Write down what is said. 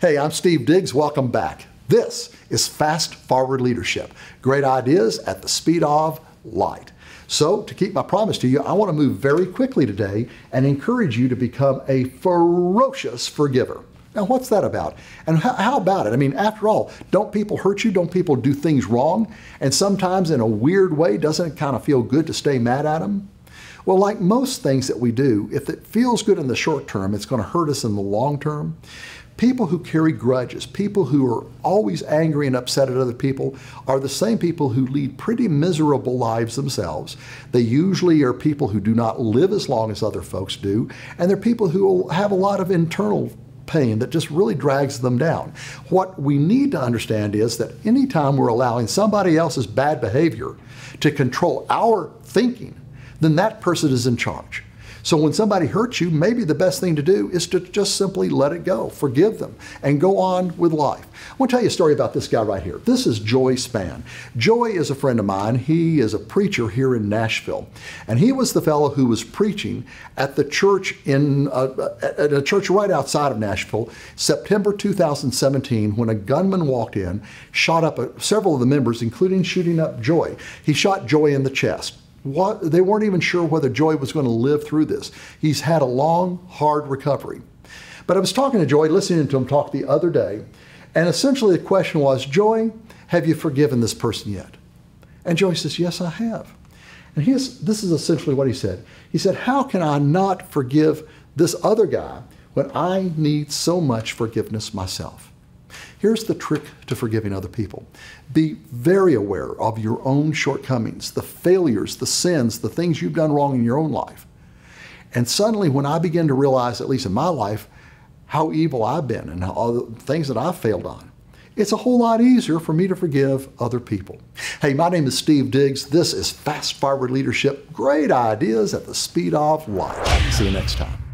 Hey, I'm Steve Diggs. Welcome back. This is Fast Forward Leadership great ideas at the speed of light. So, to keep my promise to you, I want to move very quickly today and encourage you to become a ferocious forgiver. Now, what's that about? And how, about it? I mean, after all, don't people hurt you? Don't people do things wrong? And sometimes, in a weird way, doesn't it kind of feel good to stay mad at them? Well, like most things that we do, if it feels good in the short term, it's going to hurt us in the long term. People who carry grudges, people who are always angry and upset at other people, are the same people who lead pretty miserable lives themselves. They usually are people who do not live as long as other folks do, and they're people who have a lot of internal pain that just really drags them down. What we need to understand is that anytime we're allowing somebody else's bad behavior to control our thinking, then that person is in charge. So when somebody hurts you, maybe the best thing to do is to just simply let it go, forgive them, and go on with life. I want to tell you a story about this guy right here. This is Joy Span. Joy is a friend of mine. He is a preacher here in Nashville, and he was the fellow who was preaching at the church in a, uh, uh, at a church right outside of Nashville, September 2017, when a gunman walked in, shot up uh, several of the members, including shooting up Joy. He shot Joy in the chest. What, they weren't even sure whether Joy was going to live through this. He's had a long, hard recovery. But I was talking to Joy, listening to him talk the other day, and essentially the question was, Joy, have you forgiven this person yet? And Joy says, Yes, I have. And this is essentially what he said. He said, How can I not forgive this other guy when I need so much forgiveness myself? Here's the trick to forgiving other people be very aware of your own shortcomings, the failures, the sins, the things you've done wrong in your own life. And suddenly, when I begin to realize, at least in my life, how evil I've been and all the things that I've failed on, it's a whole lot easier for me to forgive other people. Hey, my name is Steve Diggs. This is Fast Forward Leadership Great Ideas at the Speed of Life. See you next time.